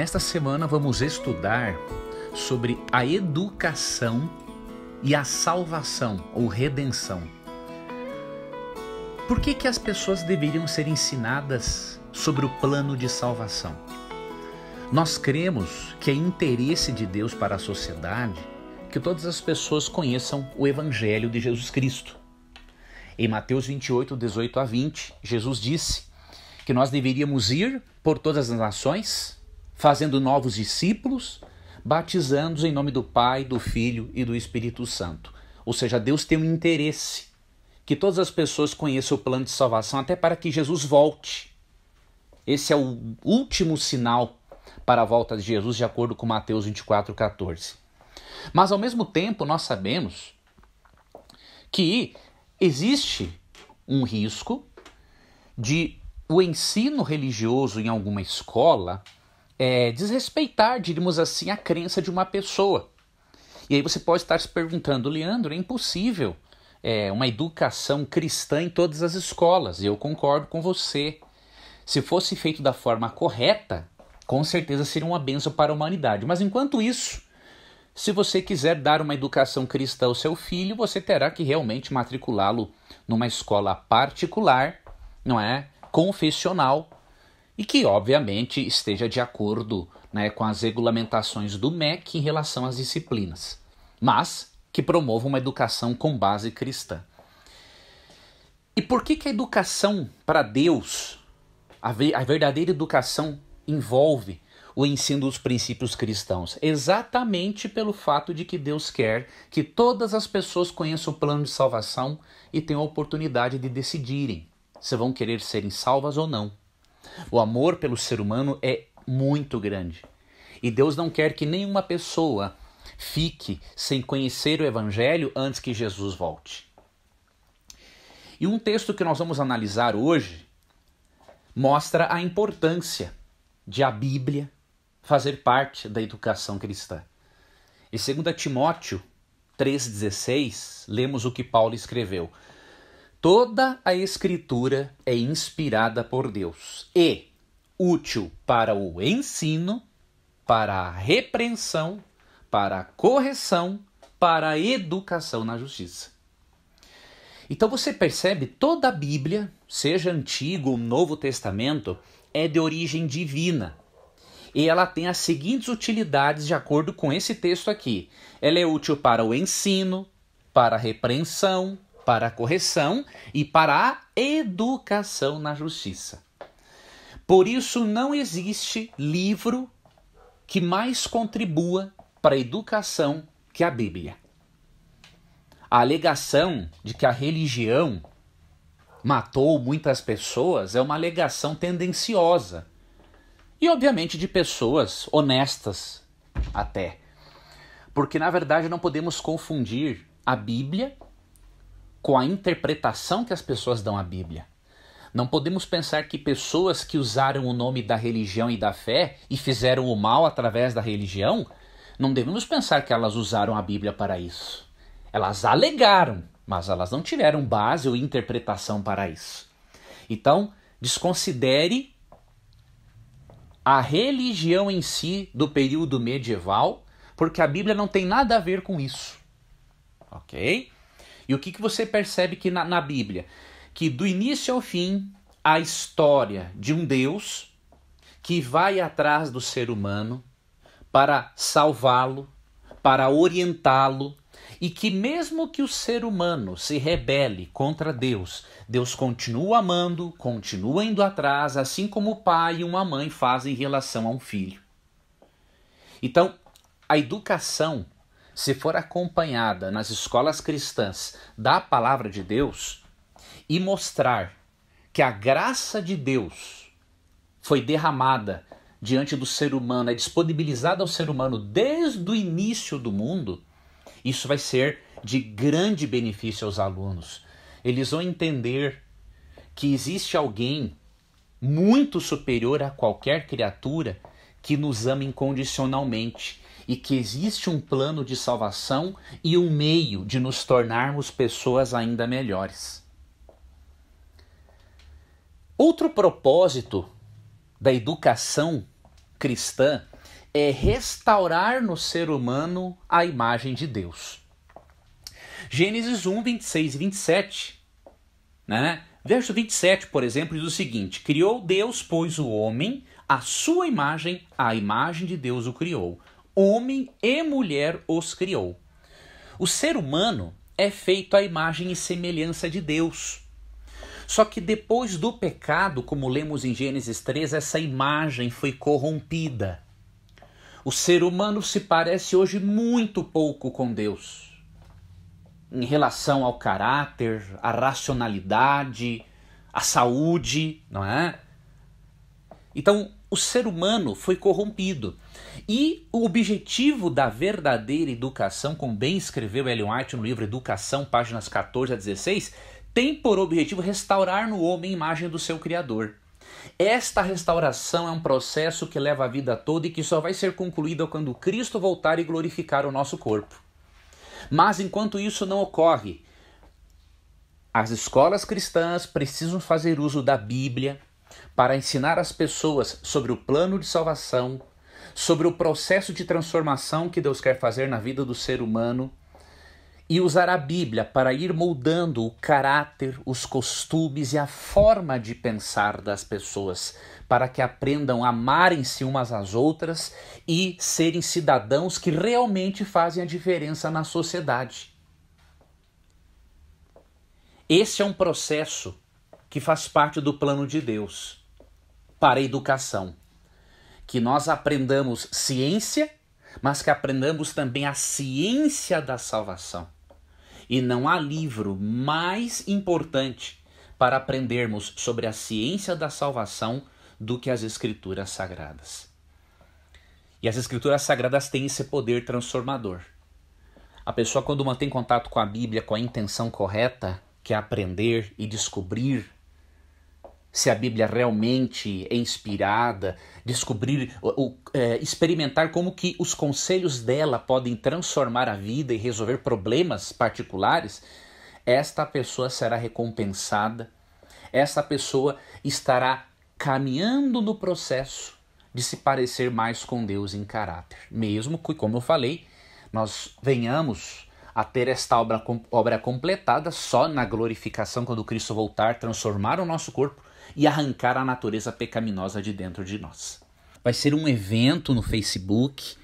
Nesta semana vamos estudar sobre a educação e a salvação ou redenção. Por que, que as pessoas deveriam ser ensinadas sobre o plano de salvação? Nós cremos que é interesse de Deus para a sociedade que todas as pessoas conheçam o Evangelho de Jesus Cristo. Em Mateus 28, 18 a 20, Jesus disse que nós deveríamos ir por todas as nações, fazendo novos discípulos, batizando-os em nome do Pai, do Filho e do Espírito Santo. Ou seja, Deus tem um interesse que todas as pessoas conheçam o plano de salvação até para que Jesus volte. Esse é o último sinal para a volta de Jesus, de acordo com Mateus 14. Mas ao mesmo tempo, nós sabemos que existe um risco de o ensino religioso em alguma escola é, desrespeitar, diríamos assim, a crença de uma pessoa. E aí você pode estar se perguntando, Leandro, é impossível é, uma educação cristã em todas as escolas. E eu concordo com você. Se fosse feito da forma correta, com certeza seria uma benção para a humanidade. Mas enquanto isso, se você quiser dar uma educação cristã ao seu filho, você terá que realmente matriculá-lo numa escola particular, não é? Confessional, e que, obviamente, esteja de acordo né, com as regulamentações do MEC em relação às disciplinas, mas que promova uma educação com base cristã. E por que, que a educação para Deus, a, ver, a verdadeira educação, envolve o ensino dos princípios cristãos? Exatamente pelo fato de que Deus quer que todas as pessoas conheçam o plano de salvação e tenham a oportunidade de decidirem se vão querer serem salvas ou não. O amor pelo ser humano é muito grande. E Deus não quer que nenhuma pessoa fique sem conhecer o Evangelho antes que Jesus volte. E um texto que nós vamos analisar hoje mostra a importância de a Bíblia fazer parte da educação cristã. Em 2 Timóteo 3,16, lemos o que Paulo escreveu: Toda a Escritura é inspirada por Deus e útil para o ensino, para a repreensão, para a correção, para a educação na justiça. Então você percebe toda a Bíblia, seja Antigo ou Novo Testamento, é de origem divina. E ela tem as seguintes utilidades de acordo com esse texto aqui. Ela é útil para o ensino, para a repreensão, para a correção e para a educação na justiça. Por isso, não existe livro que mais contribua para a educação que a Bíblia. A alegação de que a religião matou muitas pessoas é uma alegação tendenciosa. E, obviamente, de pessoas honestas até. Porque, na verdade, não podemos confundir a Bíblia com a interpretação que as pessoas dão à Bíblia. Não podemos pensar que pessoas que usaram o nome da religião e da fé e fizeram o mal através da religião, não devemos pensar que elas usaram a Bíblia para isso. Elas alegaram, mas elas não tiveram base ou interpretação para isso. Então, desconsidere a religião em si do período medieval, porque a Bíblia não tem nada a ver com isso. Ok? E o que, que você percebe que na, na Bíblia? Que do início ao fim, a história de um Deus que vai atrás do ser humano para salvá-lo, para orientá-lo, e que mesmo que o ser humano se rebele contra Deus, Deus continua amando, continua indo atrás, assim como o pai e uma mãe fazem em relação a um filho. Então, a educação se for acompanhada nas escolas cristãs da palavra de Deus e mostrar que a graça de Deus foi derramada diante do ser humano, é disponibilizada ao ser humano desde o início do mundo, isso vai ser de grande benefício aos alunos. Eles vão entender que existe alguém muito superior a qualquer criatura que nos ama incondicionalmente e que existe um plano de salvação e um meio de nos tornarmos pessoas ainda melhores. Outro propósito da educação cristã é restaurar no ser humano a imagem de Deus. Gênesis 1, 26 e 27, né? Verso 27, por exemplo, diz o seguinte: Criou Deus, pois, o homem, a sua imagem, a imagem de Deus o criou homem e mulher os criou. O ser humano é feito à imagem e semelhança de Deus. Só que depois do pecado, como lemos em Gênesis 3, essa imagem foi corrompida. O ser humano se parece hoje muito pouco com Deus em relação ao caráter, à racionalidade, à saúde, não é? Então, o ser humano foi corrompido. E o objetivo da verdadeira educação, como bem escreveu Ellen White no livro Educação, páginas 14 a 16, tem por objetivo restaurar no homem a imagem do seu Criador. Esta restauração é um processo que leva a vida toda e que só vai ser concluída quando Cristo voltar e glorificar o nosso corpo. Mas enquanto isso não ocorre, as escolas cristãs precisam fazer uso da Bíblia, para ensinar as pessoas sobre o plano de salvação, sobre o processo de transformação que Deus quer fazer na vida do ser humano e usar a Bíblia para ir moldando o caráter, os costumes e a forma de pensar das pessoas, para que aprendam a amarem-se umas às outras e serem cidadãos que realmente fazem a diferença na sociedade. Esse é um processo que faz parte do plano de Deus para a educação. Que nós aprendamos ciência, mas que aprendamos também a ciência da salvação. E não há livro mais importante para aprendermos sobre a ciência da salvação do que as Escrituras Sagradas. E as Escrituras Sagradas têm esse poder transformador. A pessoa, quando mantém contato com a Bíblia com a intenção correta, que é aprender e descobrir se a Bíblia realmente é inspirada, descobrir, é, experimentar como que os conselhos dela podem transformar a vida e resolver problemas particulares, esta pessoa será recompensada, esta pessoa estará caminhando no processo de se parecer mais com Deus em caráter. Mesmo que, como eu falei, nós venhamos a ter esta obra, obra completada só na glorificação, quando Cristo voltar, transformar o nosso corpo e arrancar a natureza pecaminosa de dentro de nós. Vai ser um evento no Facebook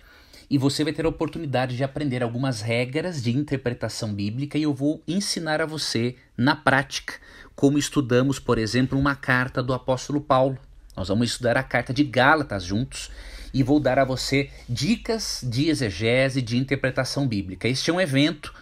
e você vai ter a oportunidade de aprender algumas regras de interpretação bíblica e eu vou ensinar a você na prática como estudamos, por exemplo, uma carta do apóstolo Paulo. Nós vamos estudar a carta de Gálatas juntos e vou dar a você dicas de exegese de interpretação bíblica. Este é um evento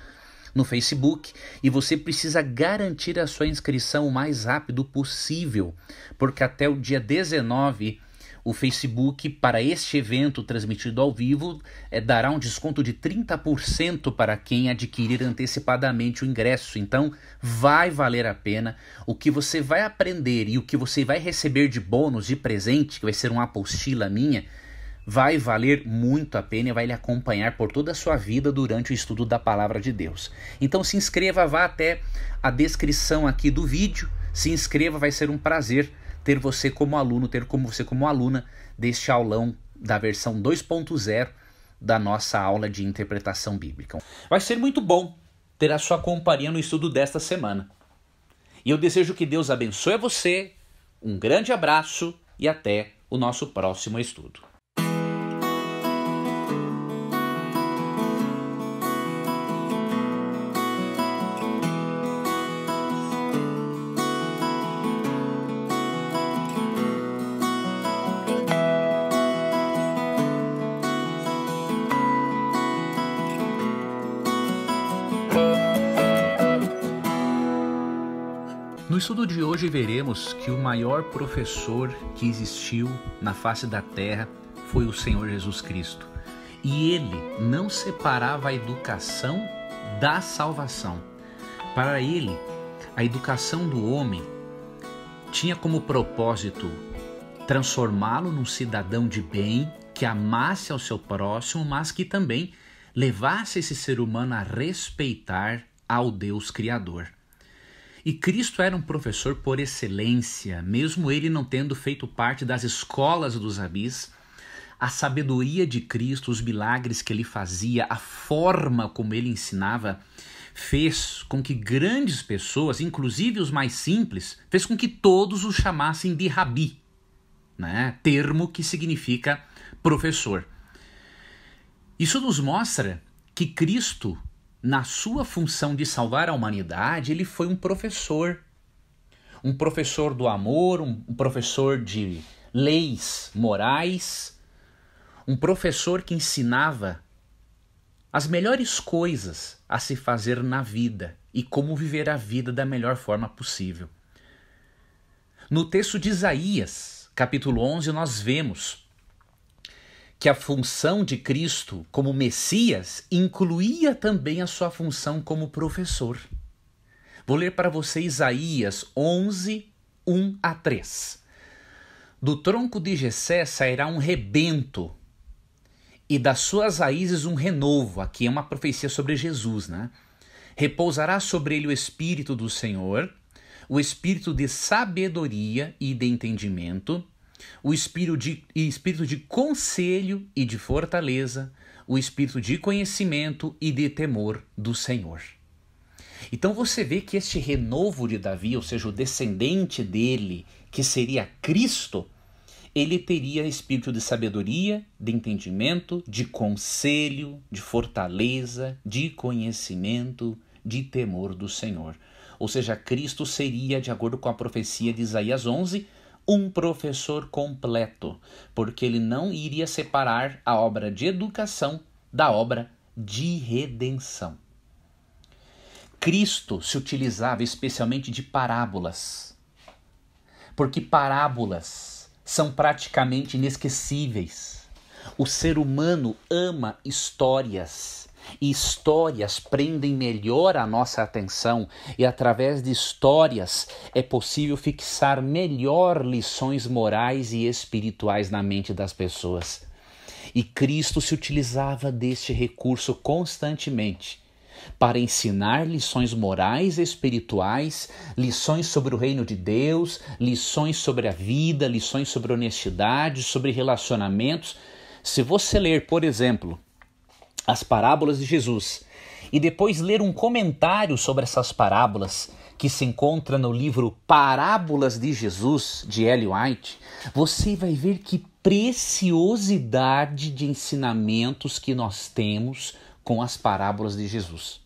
no Facebook e você precisa garantir a sua inscrição o mais rápido possível, porque até o dia 19 o Facebook, para este evento transmitido ao vivo, é, dará um desconto de 30% para quem adquirir antecipadamente o ingresso. Então, vai valer a pena. O que você vai aprender e o que você vai receber de bônus, de presente, que vai ser uma apostila minha vai valer muito a pena e vai lhe acompanhar por toda a sua vida durante o estudo da palavra de Deus. Então se inscreva, vá até a descrição aqui do vídeo, se inscreva, vai ser um prazer ter você como aluno, ter como você como aluna deste aulão da versão 2.0 da nossa aula de interpretação bíblica. Vai ser muito bom ter a sua companhia no estudo desta semana. E eu desejo que Deus abençoe você. Um grande abraço e até o nosso próximo estudo. veremos que o maior professor que existiu na face da terra foi o Senhor Jesus Cristo. E ele não separava a educação da salvação. Para ele, a educação do homem tinha como propósito transformá-lo num cidadão de bem que amasse ao seu próximo, mas que também levasse esse ser humano a respeitar ao Deus Criador. E Cristo era um professor por excelência, mesmo ele não tendo feito parte das escolas dos rabis. A sabedoria de Cristo, os milagres que ele fazia, a forma como ele ensinava, fez com que grandes pessoas, inclusive os mais simples, fez com que todos o chamassem de rabi, né? termo que significa professor. Isso nos mostra que Cristo na sua função de salvar a humanidade, ele foi um professor. Um professor do amor, um professor de leis morais, um professor que ensinava as melhores coisas a se fazer na vida e como viver a vida da melhor forma possível. No texto de Isaías, capítulo 11, nós vemos que a função de Cristo como Messias incluía também a sua função como professor. Vou ler para você Isaías 11, 1 a 3. Do tronco de Jessé sairá um rebento e das suas raízes um renovo. Aqui é uma profecia sobre Jesus, né? Repousará sobre ele o espírito do Senhor, o espírito de sabedoria e de entendimento, o espírito de, espírito de conselho e de fortaleza, o espírito de conhecimento e de temor do Senhor. Então você vê que este renovo de Davi, ou seja, o descendente dele, que seria Cristo, ele teria espírito de sabedoria, de entendimento, de conselho, de fortaleza, de conhecimento, de temor do Senhor. Ou seja, Cristo seria, de acordo com a profecia de Isaías 11, um professor completo, porque ele não iria separar a obra de educação da obra de redenção. Cristo se utilizava especialmente de parábolas, porque parábolas são praticamente inesquecíveis. O ser humano ama histórias e histórias prendem melhor a nossa atenção, e através de histórias é possível fixar melhor lições morais e espirituais na mente das pessoas. E Cristo se utilizava deste recurso constantemente para ensinar lições morais e espirituais, lições sobre o reino de Deus, lições sobre a vida, lições sobre honestidade, sobre relacionamentos. Se você ler, por exemplo, as parábolas de Jesus e depois ler um comentário sobre essas parábolas que se encontra no livro Parábolas de Jesus de Ellen White, você vai ver que preciosidade de ensinamentos que nós temos com as parábolas de Jesus.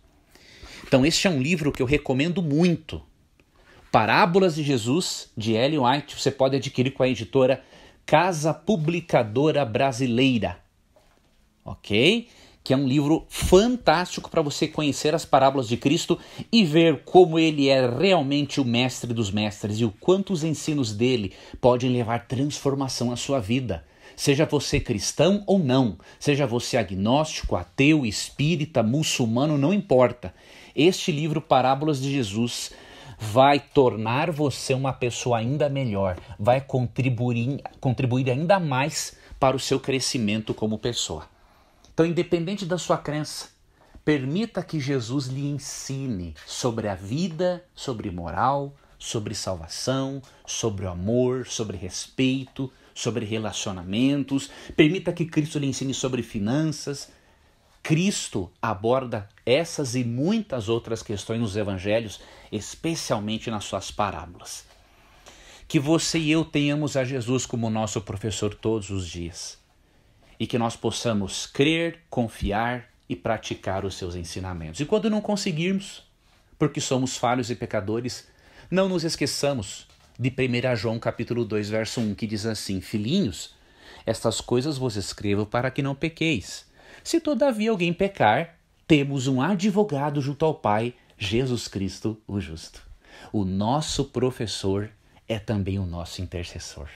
Então, este é um livro que eu recomendo muito. Parábolas de Jesus, de Ellen White, você pode adquirir com a editora Casa Publicadora Brasileira. Ok? que é um livro fantástico para você conhecer as parábolas de Cristo e ver como ele é realmente o mestre dos mestres e o quanto os ensinos dele podem levar transformação à sua vida. Seja você cristão ou não, seja você agnóstico, ateu, espírita, muçulmano, não importa. Este livro Parábolas de Jesus vai tornar você uma pessoa ainda melhor, vai contribuir, contribuir ainda mais para o seu crescimento como pessoa. Então, independente da sua crença, permita que Jesus lhe ensine sobre a vida, sobre moral, sobre salvação, sobre o amor, sobre respeito, sobre relacionamentos. Permita que Cristo lhe ensine sobre finanças. Cristo aborda essas e muitas outras questões nos evangelhos, especialmente nas suas parábolas. Que você e eu tenhamos a Jesus como nosso professor todos os dias e que nós possamos crer, confiar e praticar os seus ensinamentos. E quando não conseguirmos, porque somos falhos e pecadores, não nos esqueçamos de 1 João capítulo 2, verso 1, que diz assim: Filhinhos, estas coisas vos escrevo para que não pequeis. Se todavia alguém pecar, temos um advogado junto ao Pai, Jesus Cristo, o justo. O nosso professor é também o nosso intercessor.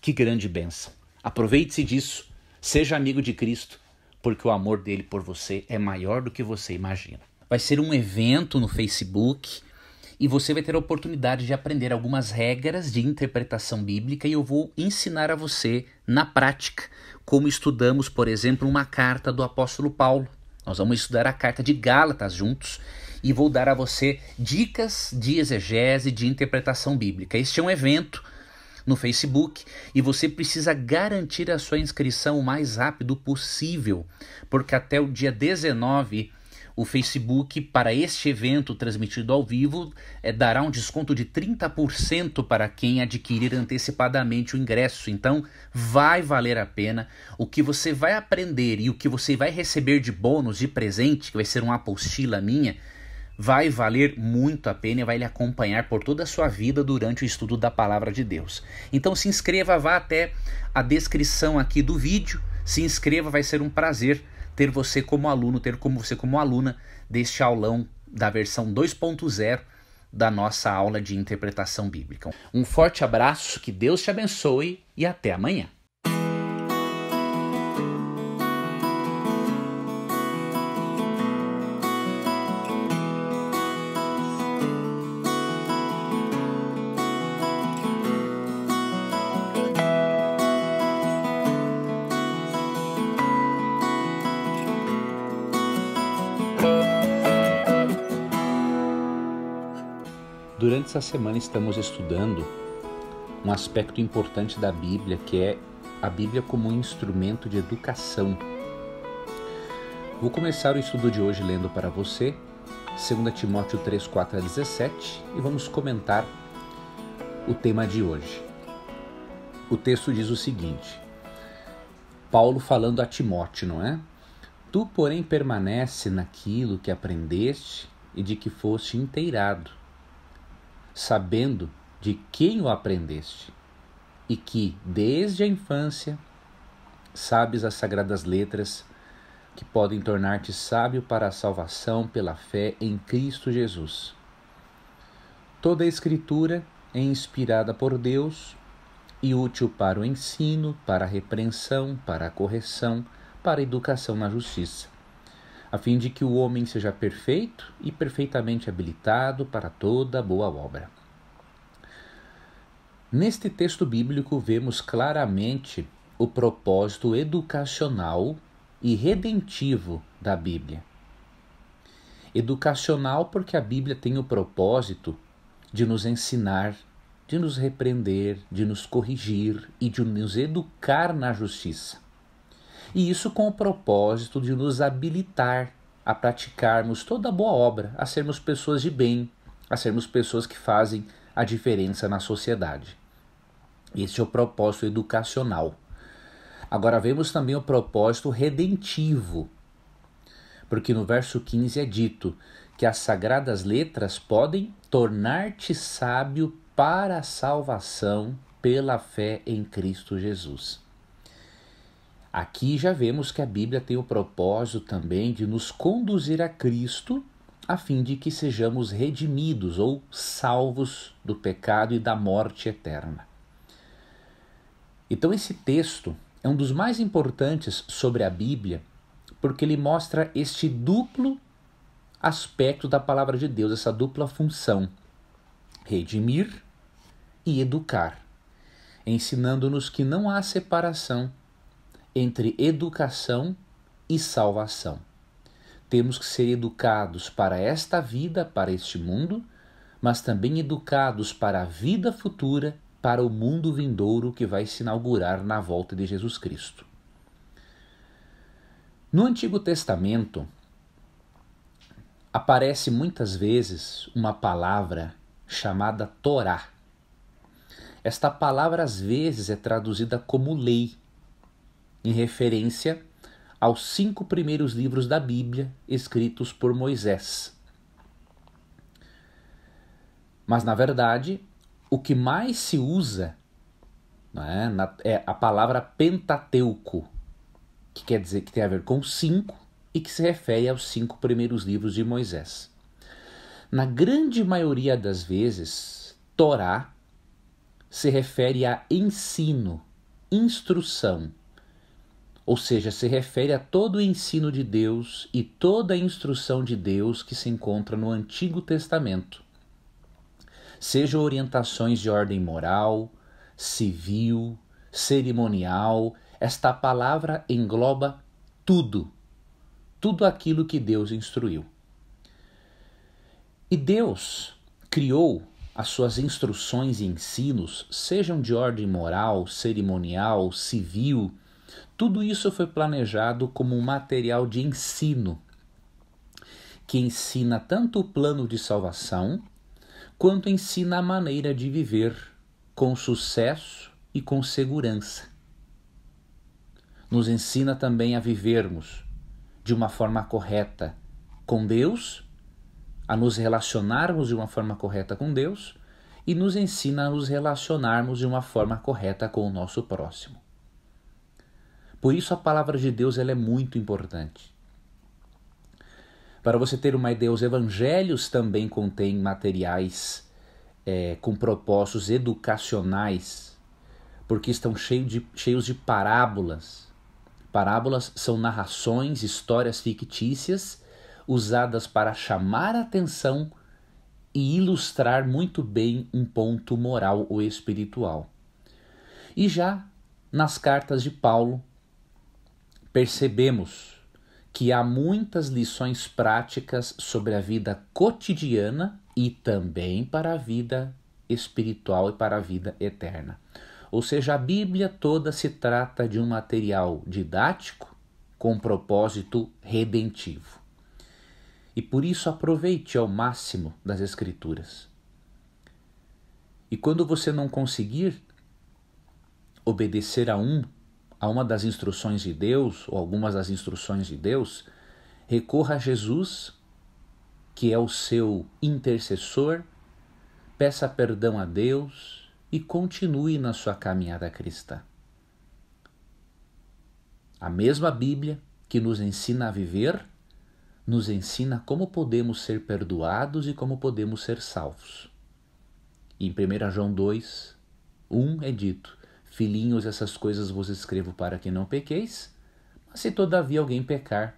Que grande bênção! Aproveite-se disso Seja amigo de Cristo, porque o amor dele por você é maior do que você imagina. Vai ser um evento no Facebook e você vai ter a oportunidade de aprender algumas regras de interpretação bíblica e eu vou ensinar a você na prática como estudamos, por exemplo, uma carta do apóstolo Paulo. Nós vamos estudar a carta de Gálatas juntos e vou dar a você dicas de exegese de interpretação bíblica. Este é um evento no Facebook e você precisa garantir a sua inscrição o mais rápido possível, porque até o dia 19 o Facebook, para este evento transmitido ao vivo, é, dará um desconto de 30% para quem adquirir antecipadamente o ingresso. Então, vai valer a pena. O que você vai aprender e o que você vai receber de bônus, de presente, que vai ser uma apostila minha, vai valer muito a pena e vai lhe acompanhar por toda a sua vida durante o estudo da palavra de Deus. Então se inscreva, vá até a descrição aqui do vídeo, se inscreva, vai ser um prazer ter você como aluno, ter como você como aluna deste aulão da versão 2.0 da nossa aula de interpretação bíblica. Um forte abraço, que Deus te abençoe e até amanhã. essa semana estamos estudando um aspecto importante da Bíblia, que é a Bíblia como um instrumento de educação. Vou começar o estudo de hoje lendo para você 2 Timóteo 3, 4 a 17 e vamos comentar o tema de hoje. O texto diz o seguinte: Paulo falando a Timóteo, não é? Tu, porém, permanece naquilo que aprendeste e de que foste inteirado sabendo de quem o aprendeste e que, desde a infância, sabes as sagradas letras que podem tornar-te sábio para a salvação pela fé em Cristo Jesus. Toda a Escritura é inspirada por Deus e útil para o ensino, para a repreensão, para a correção, para a educação na justiça a fim de que o homem seja perfeito e perfeitamente habilitado para toda boa obra. Neste texto bíblico, vemos claramente o propósito educacional e redentivo da Bíblia. Educacional, porque a Bíblia tem o propósito de nos ensinar, de nos repreender, de nos corrigir e de nos educar na justiça e isso com o propósito de nos habilitar a praticarmos toda a boa obra, a sermos pessoas de bem, a sermos pessoas que fazem a diferença na sociedade. Esse é o propósito educacional. Agora vemos também o propósito redentivo, porque no verso 15 é dito que as sagradas letras podem tornar-te sábio para a salvação pela fé em Cristo Jesus. Aqui já vemos que a Bíblia tem o propósito também de nos conduzir a Cristo, a fim de que sejamos redimidos ou salvos do pecado e da morte eterna. Então, esse texto é um dos mais importantes sobre a Bíblia, porque ele mostra este duplo aspecto da palavra de Deus, essa dupla função: redimir e educar, ensinando-nos que não há separação entre educação e salvação. Temos que ser educados para esta vida, para este mundo, mas também educados para a vida futura, para o mundo vindouro que vai se inaugurar na volta de Jesus Cristo. No Antigo Testamento, aparece muitas vezes uma palavra chamada Torá. Esta palavra às vezes é traduzida como lei em referência aos cinco primeiros livros da Bíblia escritos por Moisés. Mas, na verdade, o que mais se usa né, é a palavra Pentateuco, que quer dizer que tem a ver com cinco e que se refere aos cinco primeiros livros de Moisés. Na grande maioria das vezes, Torá se refere a ensino, instrução, ou seja, se refere a todo o ensino de Deus e toda a instrução de Deus que se encontra no Antigo Testamento, sejam orientações de ordem moral, civil, cerimonial, esta palavra engloba tudo, tudo aquilo que Deus instruiu. E Deus criou as suas instruções e ensinos, sejam de ordem moral, cerimonial, civil, tudo isso foi planejado como um material de ensino, que ensina tanto o plano de salvação, quanto ensina a maneira de viver com sucesso e com segurança. Nos ensina também a vivermos de uma forma correta com Deus, a nos relacionarmos de uma forma correta com Deus e nos ensina a nos relacionarmos de uma forma correta com o nosso próximo. Por isso a palavra de Deus ela é muito importante. Para você ter uma ideia, os evangelhos também contêm materiais é, com propósitos educacionais, porque estão cheio de, cheios de parábolas. Parábolas são narrações, histórias fictícias usadas para chamar a atenção e ilustrar muito bem um ponto moral ou espiritual. E já nas cartas de Paulo, percebemos que há muitas lições práticas sobre a vida cotidiana e também para a vida espiritual e para a vida eterna. Ou seja, a Bíblia toda se trata de um material didático com propósito redentivo. E por isso aproveite ao máximo das Escrituras. E quando você não conseguir obedecer a um a uma das instruções de Deus, ou algumas das instruções de Deus, recorra a Jesus, que é o seu intercessor, peça perdão a Deus e continue na sua caminhada cristã. A mesma Bíblia que nos ensina a viver, nos ensina como podemos ser perdoados e como podemos ser salvos. Em 1 João 2, 1 é dito: Filhinhos, essas coisas vos escrevo para que não pequeis, mas se todavia alguém pecar,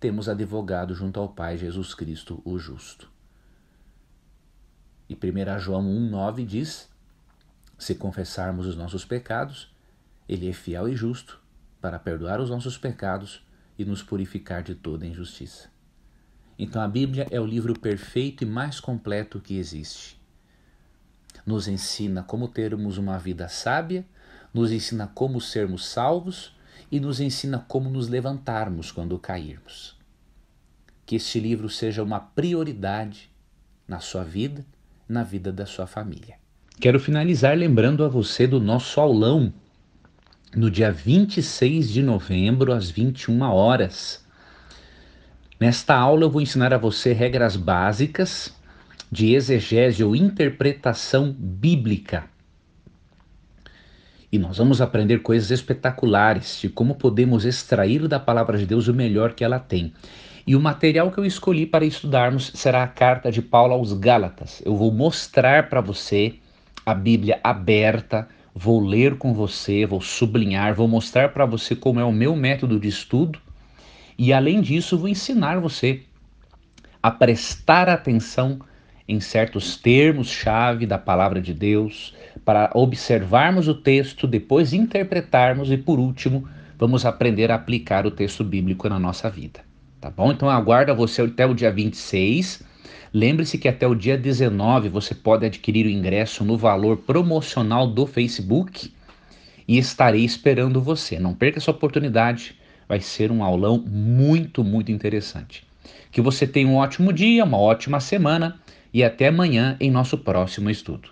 temos advogado junto ao Pai Jesus Cristo, o justo. E 1 João 1,9 diz: Se confessarmos os nossos pecados, Ele é fiel e justo para perdoar os nossos pecados e nos purificar de toda injustiça. Então a Bíblia é o livro perfeito e mais completo que existe. Nos ensina como termos uma vida sábia, nos ensina como sermos salvos e nos ensina como nos levantarmos quando cairmos. Que este livro seja uma prioridade na sua vida, na vida da sua família. Quero finalizar lembrando a você do nosso aulão no dia 26 de novembro às 21 horas. Nesta aula eu vou ensinar a você regras básicas de exegese ou interpretação bíblica e nós vamos aprender coisas espetaculares de como podemos extrair da palavra de Deus o melhor que ela tem. E o material que eu escolhi para estudarmos será a carta de Paulo aos Gálatas. Eu vou mostrar para você a Bíblia aberta, vou ler com você, vou sublinhar, vou mostrar para você como é o meu método de estudo. E além disso, vou ensinar você a prestar atenção em certos termos-chave da palavra de Deus, para observarmos o texto, depois interpretarmos e, por último, vamos aprender a aplicar o texto bíblico na nossa vida. Tá bom? Então aguarda você até o dia 26. Lembre-se que até o dia 19 você pode adquirir o ingresso no valor promocional do Facebook e estarei esperando você. Não perca essa oportunidade, vai ser um aulão muito, muito interessante. Que você tenha um ótimo dia, uma ótima semana e até amanhã em nosso próximo estudo.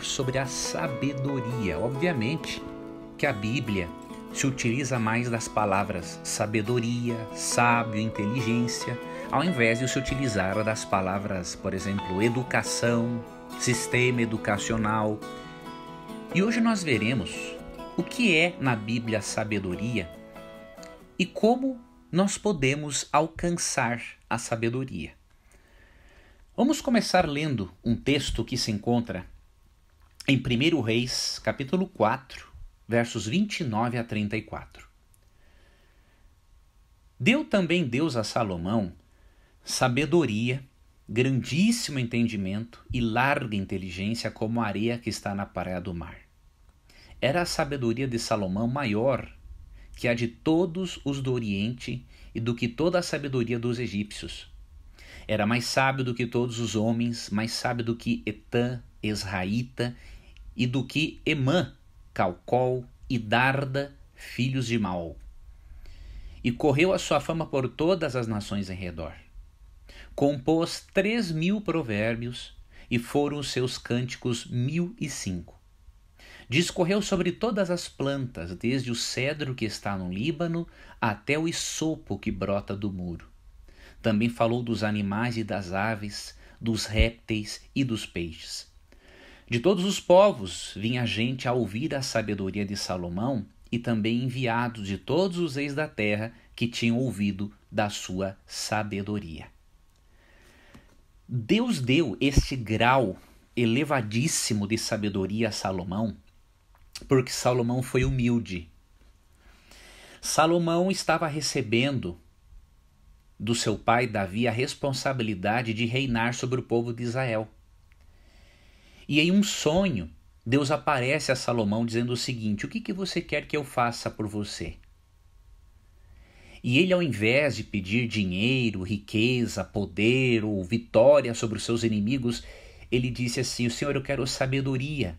falar sobre a sabedoria. Obviamente que a Bíblia se utiliza mais das palavras sabedoria, sábio, inteligência, ao invés de se utilizar das palavras, por exemplo, educação, sistema educacional. E hoje nós veremos o que é na Bíblia sabedoria e como nós podemos alcançar a sabedoria. Vamos começar lendo um texto que se encontra em 1 Reis, capítulo 4, versos 29 a 34. Deu também Deus a Salomão sabedoria, grandíssimo entendimento e larga inteligência como a areia que está na praia do mar. Era a sabedoria de Salomão maior que a de todos os do Oriente e do que toda a sabedoria dos egípcios. Era mais sábio do que todos os homens, mais sábio do que Etã, Esraíta e do que Emã, Calcol e Darda, filhos de Maol. E correu a sua fama por todas as nações em redor. Compôs três mil provérbios, e foram os seus cânticos mil e cinco. Discorreu sobre todas as plantas, desde o cedro que está no Líbano até o isopo que brota do muro. Também falou dos animais e das aves, dos répteis e dos peixes de todos os povos vinha gente a ouvir a sabedoria de Salomão e também enviados de todos os reis da terra que tinham ouvido da sua sabedoria. Deus deu este grau elevadíssimo de sabedoria a Salomão, porque Salomão foi humilde. Salomão estava recebendo do seu pai Davi a responsabilidade de reinar sobre o povo de Israel. E em um sonho, Deus aparece a Salomão dizendo o seguinte: O que, que você quer que eu faça por você? E ele, ao invés de pedir dinheiro, riqueza, poder ou vitória sobre os seus inimigos, ele disse assim: O Senhor, eu quero sabedoria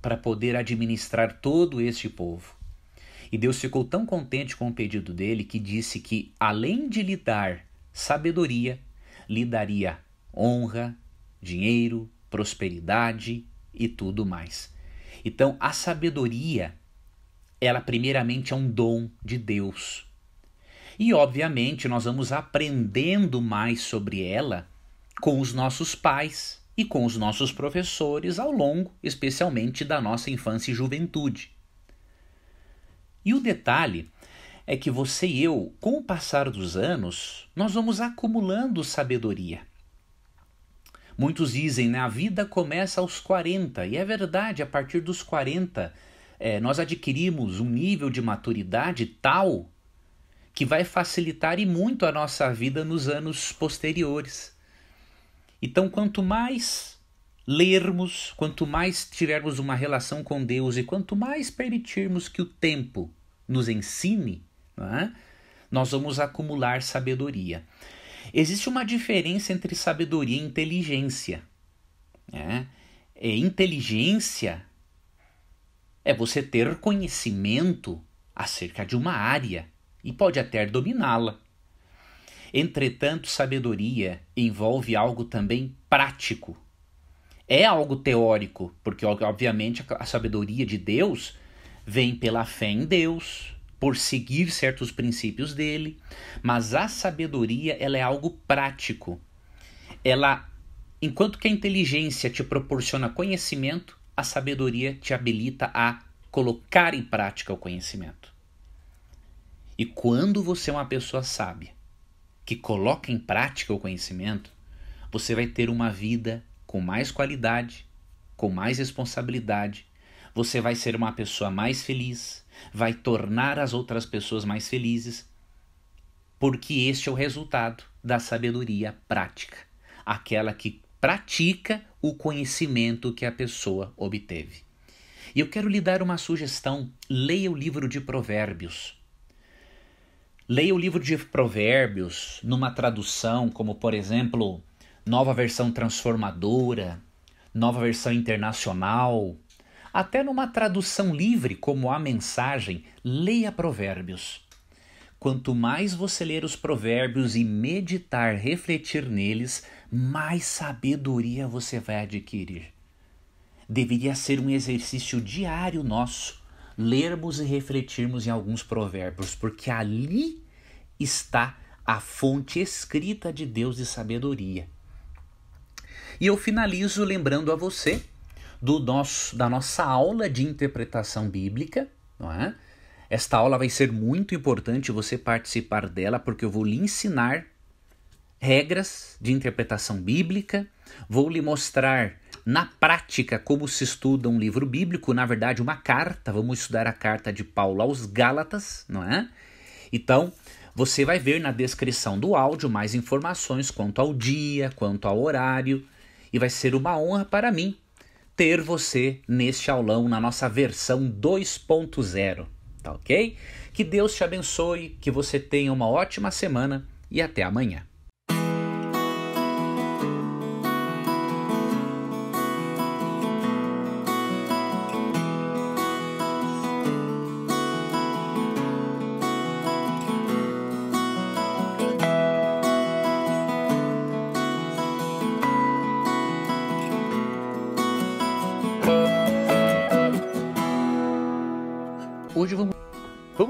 para poder administrar todo este povo. E Deus ficou tão contente com o pedido dele que disse que, além de lhe dar sabedoria, lhe daria honra, dinheiro, prosperidade e tudo mais. Então, a sabedoria, ela primeiramente é um dom de Deus. E, obviamente, nós vamos aprendendo mais sobre ela com os nossos pais e com os nossos professores ao longo, especialmente, da nossa infância e juventude. E o detalhe é que você e eu, com o passar dos anos, nós vamos acumulando sabedoria. Muitos dizem, né, a vida começa aos 40, e é verdade, a partir dos 40 é, nós adquirimos um nível de maturidade tal que vai facilitar e muito a nossa vida nos anos posteriores. Então, quanto mais lermos, quanto mais tivermos uma relação com Deus e quanto mais permitirmos que o tempo nos ensine, é? nós vamos acumular sabedoria. Existe uma diferença entre sabedoria e inteligência. Né? É, inteligência é você ter conhecimento acerca de uma área e pode até dominá-la. Entretanto, sabedoria envolve algo também prático. É algo teórico, porque obviamente a sabedoria de Deus vem pela fé em Deus, por seguir certos princípios dele, mas a sabedoria ela é algo prático. Ela, enquanto que a inteligência te proporciona conhecimento, a sabedoria te habilita a colocar em prática o conhecimento. E quando você é uma pessoa sábia, que coloca em prática o conhecimento, você vai ter uma vida com mais qualidade, com mais responsabilidade, você vai ser uma pessoa mais feliz, vai tornar as outras pessoas mais felizes, porque este é o resultado da sabedoria prática, aquela que pratica o conhecimento que a pessoa obteve. E eu quero lhe dar uma sugestão: leia o livro de Provérbios. Leia o livro de Provérbios numa tradução, como por exemplo, Nova Versão Transformadora, Nova Versão Internacional, até numa tradução livre, como a mensagem, leia Provérbios. Quanto mais você ler os provérbios e meditar, refletir neles, mais sabedoria você vai adquirir. Deveria ser um exercício diário nosso lermos e refletirmos em alguns provérbios, porque ali está a fonte escrita de Deus de sabedoria. E eu finalizo lembrando a você do nosso, da nossa aula de interpretação bíblica, não é? Esta aula vai ser muito importante você participar dela, porque eu vou lhe ensinar regras de interpretação bíblica, vou lhe mostrar na prática como se estuda um livro bíblico, na verdade, uma carta. Vamos estudar a carta de Paulo aos Gálatas, não é? Então, você vai ver na descrição do áudio mais informações quanto ao dia, quanto ao horário, e vai ser uma honra para mim ter você neste aulão, na nossa versão 2.0, tá ok? Que Deus te abençoe, que você tenha uma ótima semana e até amanhã.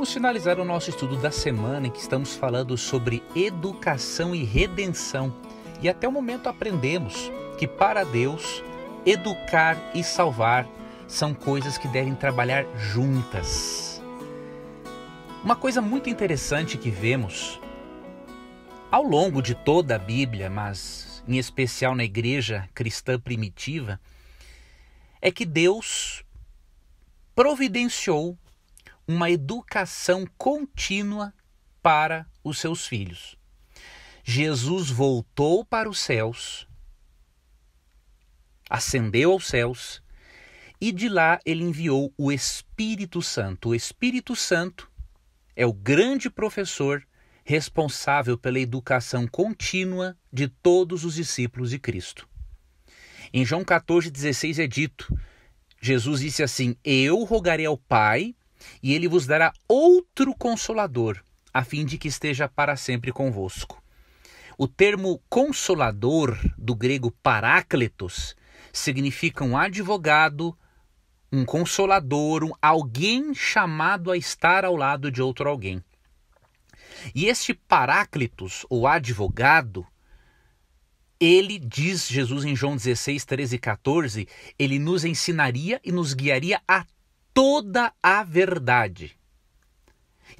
Vamos finalizar o nosso estudo da semana em que estamos falando sobre educação e redenção. E até o momento aprendemos que para Deus, educar e salvar são coisas que devem trabalhar juntas. Uma coisa muito interessante que vemos ao longo de toda a Bíblia, mas em especial na igreja cristã primitiva, é que Deus providenciou uma educação contínua para os seus filhos. Jesus voltou para os céus, ascendeu aos céus, e de lá ele enviou o Espírito Santo. O Espírito Santo é o grande professor responsável pela educação contínua de todos os discípulos de Cristo. Em João 14,16 é dito: Jesus disse assim: Eu rogarei ao Pai, e ele vos dará outro consolador, a fim de que esteja para sempre convosco. O termo consolador, do grego paráclitos, significa um advogado, um consolador, um alguém chamado a estar ao lado de outro alguém. E este paráclitos, ou advogado, ele diz Jesus em João 16, 13 e 14, ele nos ensinaria e nos guiaria a toda a verdade.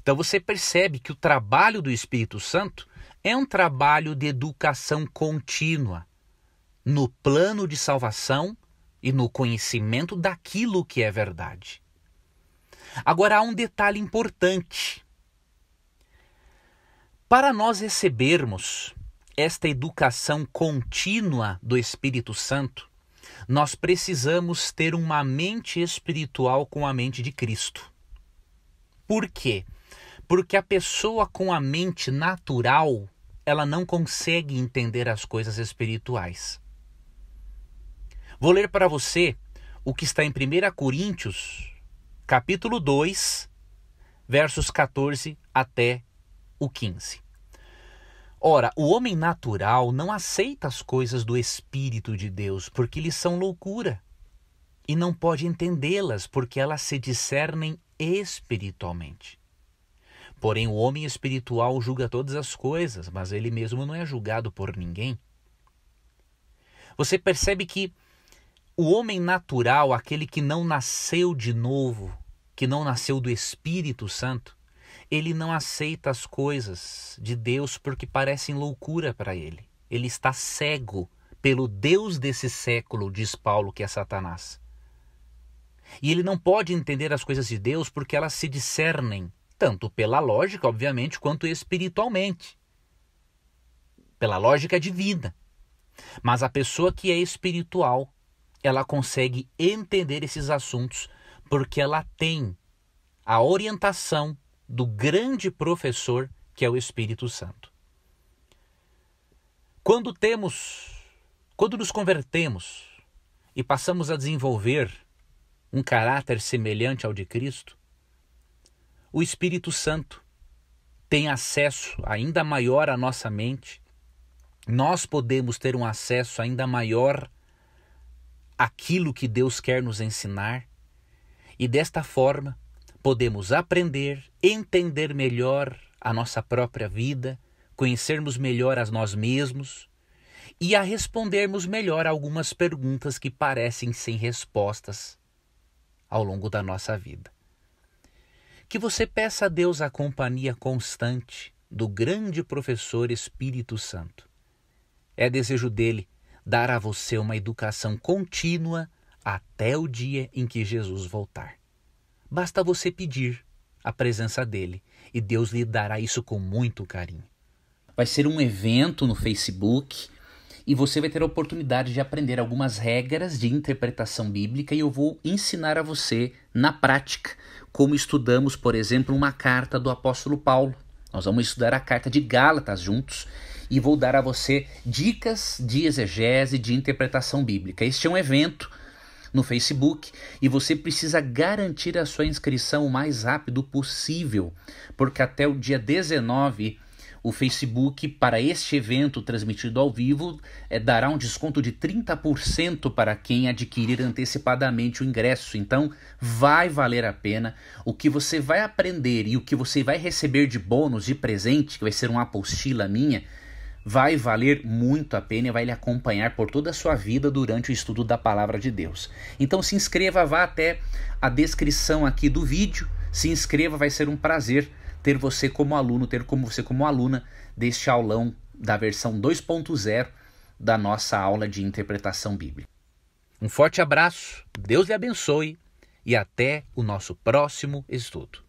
Então você percebe que o trabalho do Espírito Santo é um trabalho de educação contínua no plano de salvação e no conhecimento daquilo que é verdade. Agora há um detalhe importante. Para nós recebermos esta educação contínua do Espírito Santo, nós precisamos ter uma mente espiritual com a mente de Cristo. Por quê? Porque a pessoa com a mente natural, ela não consegue entender as coisas espirituais. Vou ler para você o que está em 1 Coríntios, capítulo 2, versos 14 até o 15. Ora, o homem natural não aceita as coisas do Espírito de Deus porque lhe são loucura e não pode entendê-las porque elas se discernem espiritualmente. Porém, o homem espiritual julga todas as coisas, mas ele mesmo não é julgado por ninguém. Você percebe que o homem natural, aquele que não nasceu de novo, que não nasceu do Espírito Santo, ele não aceita as coisas de Deus porque parecem loucura para ele. Ele está cego pelo Deus desse século, diz Paulo, que é Satanás. E ele não pode entender as coisas de Deus porque elas se discernem, tanto pela lógica, obviamente, quanto espiritualmente pela lógica divina. Mas a pessoa que é espiritual, ela consegue entender esses assuntos porque ela tem a orientação do grande professor que é o Espírito Santo. Quando temos, quando nos convertemos e passamos a desenvolver um caráter semelhante ao de Cristo, o Espírito Santo tem acesso ainda maior à nossa mente. Nós podemos ter um acesso ainda maior àquilo que Deus quer nos ensinar. E desta forma, podemos aprender, entender melhor a nossa própria vida, conhecermos melhor a nós mesmos e a respondermos melhor algumas perguntas que parecem sem respostas ao longo da nossa vida. Que você peça a Deus a companhia constante do grande professor Espírito Santo. É desejo dele dar a você uma educação contínua até o dia em que Jesus voltar. Basta você pedir a presença dele e Deus lhe dará isso com muito carinho. Vai ser um evento no Facebook e você vai ter a oportunidade de aprender algumas regras de interpretação bíblica e eu vou ensinar a você na prática como estudamos, por exemplo, uma carta do apóstolo Paulo. Nós vamos estudar a carta de Gálatas juntos e vou dar a você dicas de exegese de interpretação bíblica. Este é um evento no Facebook e você precisa garantir a sua inscrição o mais rápido possível, porque até o dia 19 o Facebook, para este evento transmitido ao vivo, é, dará um desconto de 30% para quem adquirir antecipadamente o ingresso. Então, vai valer a pena. O que você vai aprender e o que você vai receber de bônus, de presente, que vai ser uma apostila minha vai valer muito a pena e vai lhe acompanhar por toda a sua vida durante o estudo da palavra de Deus. Então se inscreva, vá até a descrição aqui do vídeo, se inscreva, vai ser um prazer ter você como aluno, ter como você como aluna deste aulão da versão 2.0 da nossa aula de interpretação bíblica. Um forte abraço, Deus lhe abençoe e até o nosso próximo estudo.